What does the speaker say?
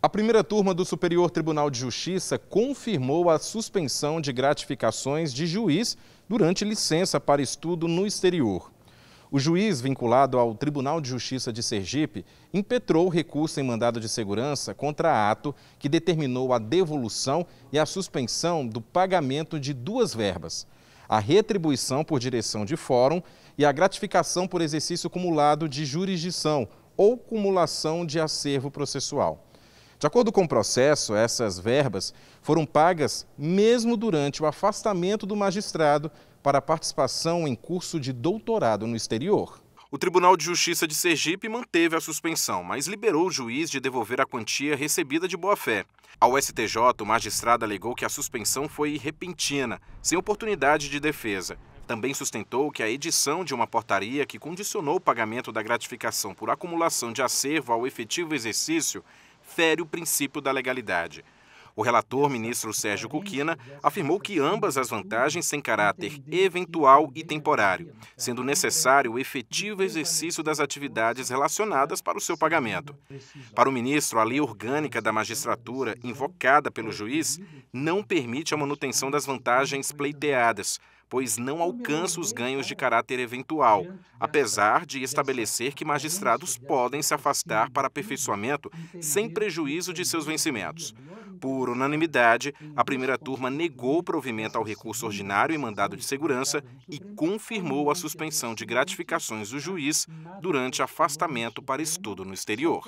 A primeira turma do Superior Tribunal de Justiça confirmou a suspensão de gratificações de juiz durante licença para estudo no exterior. O juiz vinculado ao Tribunal de Justiça de Sergipe impetrou recurso em mandado de segurança contra ato que determinou a devolução e a suspensão do pagamento de duas verbas: a retribuição por direção de fórum e a gratificação por exercício cumulado de jurisdição ou cumulação de acervo processual. De acordo com o processo, essas verbas foram pagas mesmo durante o afastamento do magistrado para participação em curso de doutorado no exterior. O Tribunal de Justiça de Sergipe manteve a suspensão, mas liberou o juiz de devolver a quantia recebida de boa-fé. Ao STJ, o magistrado alegou que a suspensão foi repentina, sem oportunidade de defesa. Também sustentou que a edição de uma portaria que condicionou o pagamento da gratificação por acumulação de acervo ao efetivo exercício fere o princípio da legalidade. O relator, ministro Sérgio Cuquina, afirmou que ambas as vantagens têm caráter eventual e temporário, sendo necessário o efetivo exercício das atividades relacionadas para o seu pagamento. Para o ministro, a lei orgânica da magistratura, invocada pelo juiz, não permite a manutenção das vantagens pleiteadas, pois não alcança os ganhos de caráter eventual, apesar de estabelecer que magistrados podem se afastar para aperfeiçoamento sem prejuízo de seus vencimentos. Por unanimidade, a primeira turma negou provimento ao recurso ordinário e mandado de segurança e confirmou a suspensão de gratificações do juiz durante afastamento para estudo no exterior.